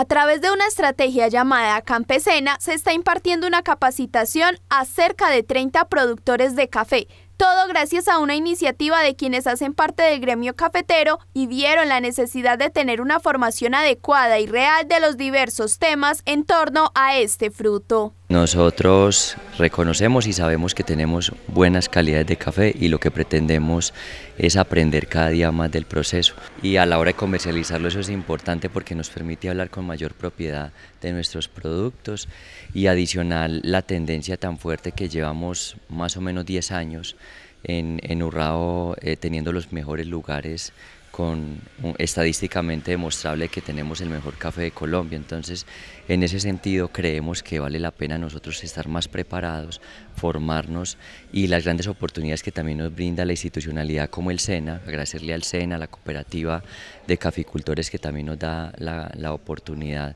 A través de una estrategia llamada Campesena, se está impartiendo una capacitación a cerca de 30 productores de café, todo gracias a una iniciativa de quienes hacen parte del gremio cafetero y vieron la necesidad de tener una formación adecuada y real de los diversos temas en torno a este fruto. Nosotros reconocemos y sabemos que tenemos buenas calidades de café y lo que pretendemos es aprender cada día más del proceso. Y a la hora de comercializarlo eso es importante porque nos permite hablar con mayor propiedad de nuestros productos y adicional la tendencia tan fuerte que llevamos más o menos 10 años en, en Urrao eh, teniendo los mejores lugares con estadísticamente demostrable que tenemos el mejor café de Colombia. Entonces, en ese sentido, creemos que vale la pena nosotros estar más preparados, formarnos y las grandes oportunidades que también nos brinda la institucionalidad como el SENA, agradecerle al SENA, a la cooperativa de caficultores que también nos da la, oportunidad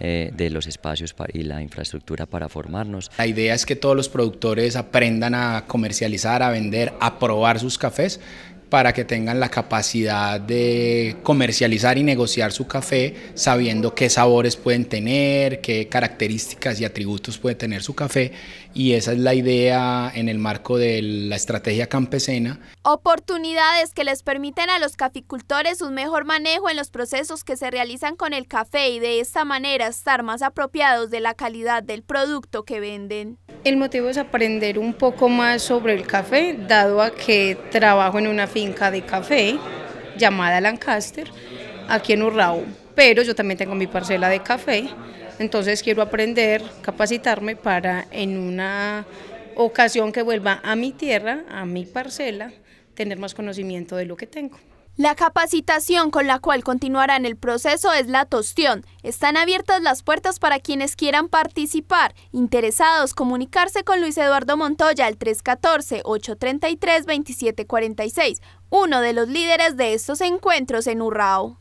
eh, de los espacios y la infraestructura para formarnos. La idea es que todos los productores aprendan a comercializar, a vender, a probar sus cafés para que tengan la capacidad de comercializar y negociar su café sabiendo qué sabores pueden tener, qué características y atributos puede tener su café y esa es la idea en el marco de la estrategia campesina. Oportunidades que les permiten a los caficultores un mejor manejo en los procesos que se realizan con el café y de esta manera estar más apropiados de la calidad del producto que venden. El motivo es aprender un poco más sobre el café, dado a que trabajo en una finca de café llamada Lancaster, aquí en Urrao, pero yo también tengo mi parcela de café, entonces quiero aprender, capacitarme para en una ocasión que vuelva a mi tierra, a mi parcela, tener más conocimiento de lo que tengo. La capacitación con la cual continuarán el proceso es la tostión. Están abiertas las puertas para quienes quieran participar. Interesados, comunicarse con Luis Eduardo Montoya al 314-833-2746, uno de los líderes de estos encuentros en Urrao.